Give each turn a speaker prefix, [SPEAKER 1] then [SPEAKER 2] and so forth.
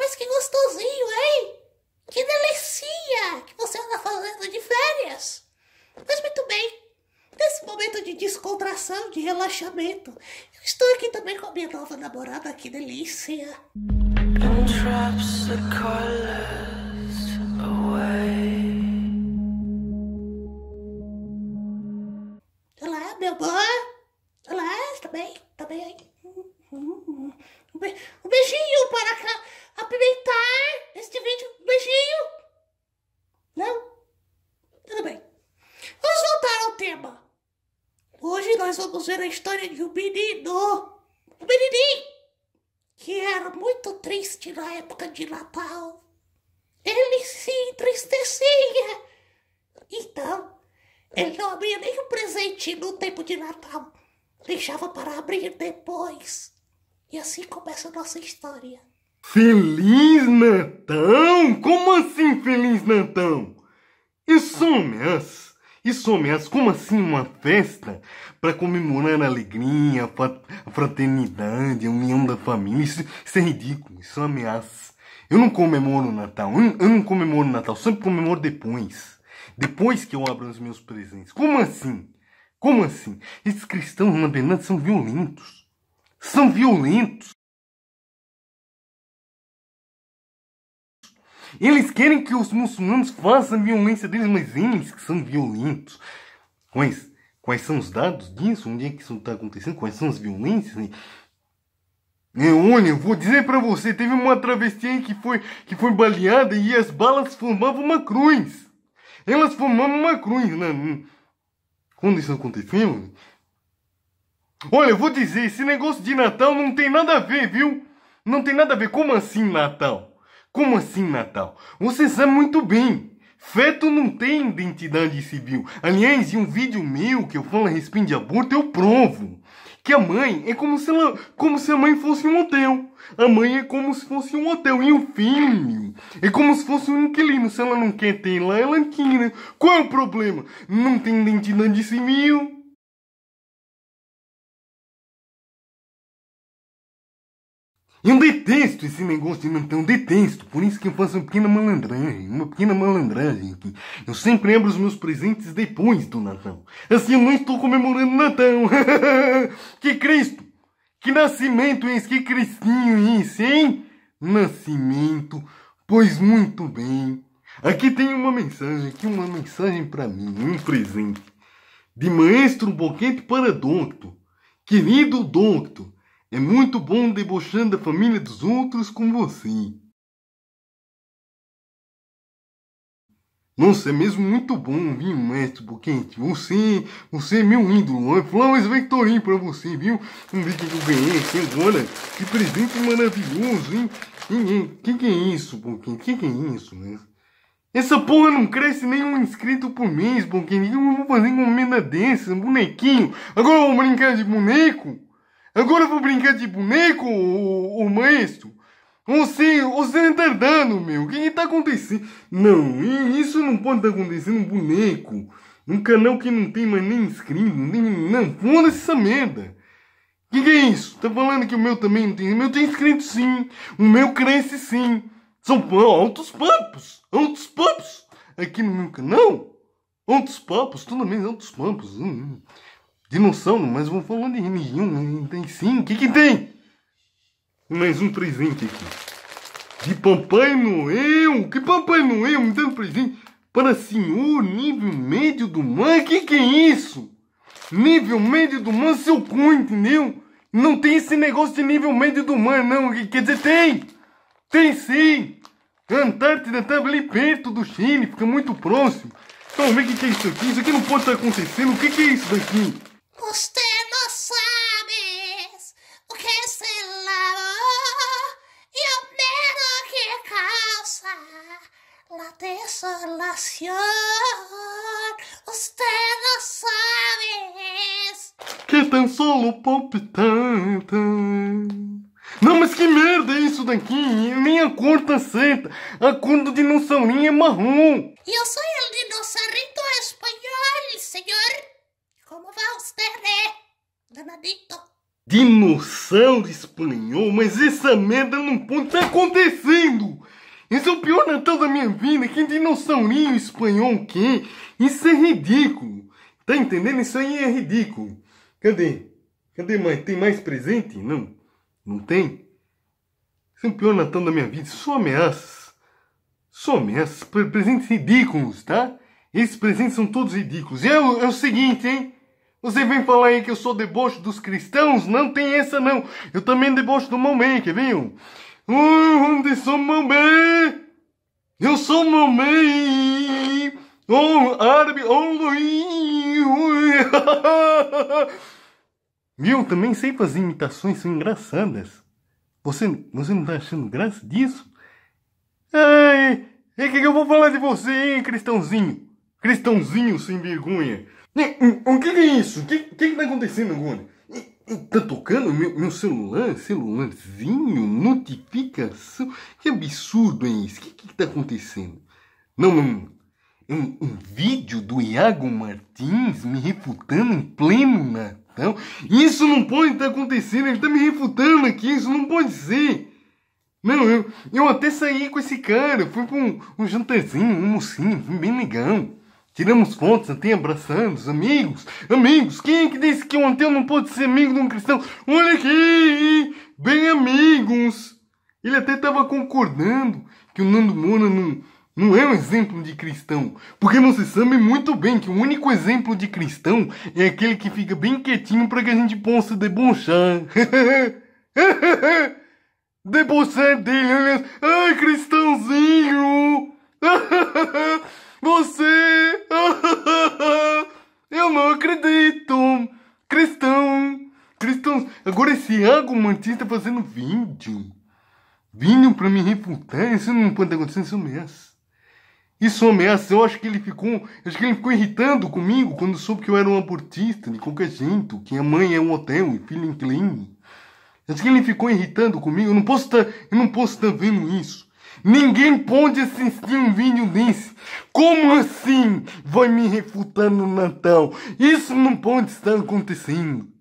[SPEAKER 1] Mas que gostosinho, hein? Que delícia que você anda fazendo de férias. Mas muito bem, nesse momento de descontração, de relaxamento, eu estou aqui também com a minha nova namorada, que delícia. And the nós vamos ver a história de um menino. Um menininho. Que era muito triste na época de Natal. Ele se entristecia. Então, ele não abria nenhum presente no tempo de Natal. Deixava para abrir depois. E assim começa a nossa história.
[SPEAKER 2] Feliz Natal? Como assim Feliz Natal? Isso é isso, ameaça? como assim uma festa para comemorar a alegria, a fraternidade, a união da família? Isso, isso é ridículo, isso é uma ameaça. Eu não comemoro o Natal, eu, eu não comemoro o Natal, sempre comemoro depois. Depois que eu abro os meus presentes. Como assim? Como assim? Esses cristãos, na verdade, são violentos. São violentos. Eles querem que os muçulmanos façam violência deles, mas eles que são violentos. Quais, quais são os dados disso? Onde é que isso está acontecendo? Quais são as violências? Neônio, é, vou dizer para você, teve uma travesti aí que foi, que foi baleada e as balas formavam uma cruz. Elas formavam uma cruz. Né? Quando isso aconteceu? Olha, eu vou dizer, esse negócio de Natal não tem nada a ver, viu? Não tem nada a ver. Como assim Natal? Como assim, Natal? Você sabe muito bem. Feto não tem identidade civil. Aliás, em um vídeo meu que eu falo a respeito de aborto, eu provo que a mãe é como se, ela, como se a mãe fosse um hotel. A mãe é como se fosse um hotel. E o filho é como se fosse um inquilino. Se ela não quer ter lá, ela inquilina. Qual é o problema? Não tem identidade civil. Eu detesto esse negócio de não eu detesto. Por isso que eu faço uma pequena malandragem, uma pequena malandragem aqui. Eu sempre abro os meus presentes depois do Natal. Assim eu não estou comemorando Natal. que Cristo! Que nascimento é esse? Que Cristinho é esse, hein? Nascimento, pois muito bem. Aqui tem uma mensagem, aqui uma mensagem para mim, um presente. De Maestro Boquete para Docto. Querido Donto. É muito bom debochando a família dos outros como você. Nossa, é mesmo muito bom, viu, mestre Boquente? Você, você é meu ídolo. É Flowers Vectorim pra você, viu? Um vídeo que eu ganhei aqui agora. Que presente maravilhoso, hein? Que é, que é isso, Boquente? Que que é isso, né? Essa porra não cresce nenhum inscrito por mês, Boquente. Eu vou fazer encomenda dessas, bonequinho. Agora eu vou brincar de boneco? Agora eu vou brincar de tipo, boneco, o o maestro? Você, você é dando meu. O que está acontecendo? Não, isso não pode estar tá acontecendo um boneco. Um canal que não tem mais nem inscrito, nem... Não, foda-se essa merda. O que, que é isso? Tá falando que o meu também não tem... O meu tem inscrito sim. O meu cresce sim. São altos papos. Altos papos. Aqui no meu canal. Altos papos. Tudo bem, altos papos. Hum. hum. De noção, mas vou falando de nenhum não tem sim, o que que tem? Mais um presente aqui. De Papai Noel, que Papai Noel me dando presente para senhor nível médio do mar, que que é isso? Nível médio do mar, seu cu, entendeu? Não tem esse negócio de nível médio do mar, não, quer dizer, tem! Tem sim! Antártida estava ali perto do Chile, fica muito próximo. Então vê o que, que é isso aqui. Isso aqui não pode estar tá acontecendo. O que, que é isso daqui?
[SPEAKER 1] Você não sabe o que é se lavou e o medo que causa a desolação. Você não sabe.
[SPEAKER 2] que tem solo pop tanta. Não, mas que merda é isso daqui? Nem a cor tá certa. A cor do dinossaurinho é marrom. E eu sou De noção de espanhol, mas essa merda não pode estar acontecendo! Isso é o pior Natal da minha vida, que dinossaurinho espanhol que? Isso é ridículo! Tá entendendo? Isso aí é ridículo! Cadê? Cadê mais? Tem mais presente? Não? Não tem? Isso é o pior Natal da minha vida, só ameaças! Só ameaças, presentes ridículos, tá? Esses presentes são todos ridículos. E é o, é o seguinte, hein? Você vem falar aí que eu sou debocho dos cristãos? Não tem essa não. Eu também debocho do mamãe, quer ver? Oh, eu sou mamãe. Eu sou mamãe. Oh, árabe. Oh, Viu? Também sei fazer imitações, são engraçadas. Você, você não tá achando graça disso? Ai, e o que, que eu vou falar de você, hein, cristãozinho? Cristãozinho sem vergonha. O que, é isso? O que, que, que tá acontecendo, Gune? Tá tocando meu, meu celular? Celularzinho? Notificação? Que absurdo é isso? O que, que tá acontecendo? Não, não. É um, um vídeo do Iago Martins me refutando em pleno Natal? Isso não pode estar tá acontecendo. Ele tá me refutando aqui. Isso não pode ser. Não, eu, eu até saí com esse cara. Fui pra um, um jantarzinho, um mocinho. bem legal. Tiramos fotos, até os amigos, amigos. Quem é que disse que um ateu não pode ser amigo de um cristão? Olha aqui, bem amigos. Ele até estava concordando que o Nando Mona não, não é um exemplo de cristão. Porque se sabe muito bem que o único exemplo de cristão é aquele que fica bem quietinho para que a gente possa debonchar. debochar dele, olha. Ai, cristãozinho! Você! Eu não acredito! Cristão! Cristão! Agora esse argumentista fazendo vídeo. Vídeo pra me refutar? Isso não pode acontecer, isso é ameaça. Isso é ameaça. Eu acho que ele ficou. Acho que ele ficou irritando comigo quando soube que eu era um abortista de qualquer jeito, que a mãe é um hotel e filho em é clínica. Acho que ele ficou irritando comigo. Eu não posso tá, estar tá vendo isso. Ninguém pode assistir um vídeo desse. Como assim? Vai me refutando o Natal. Isso não pode estar acontecendo.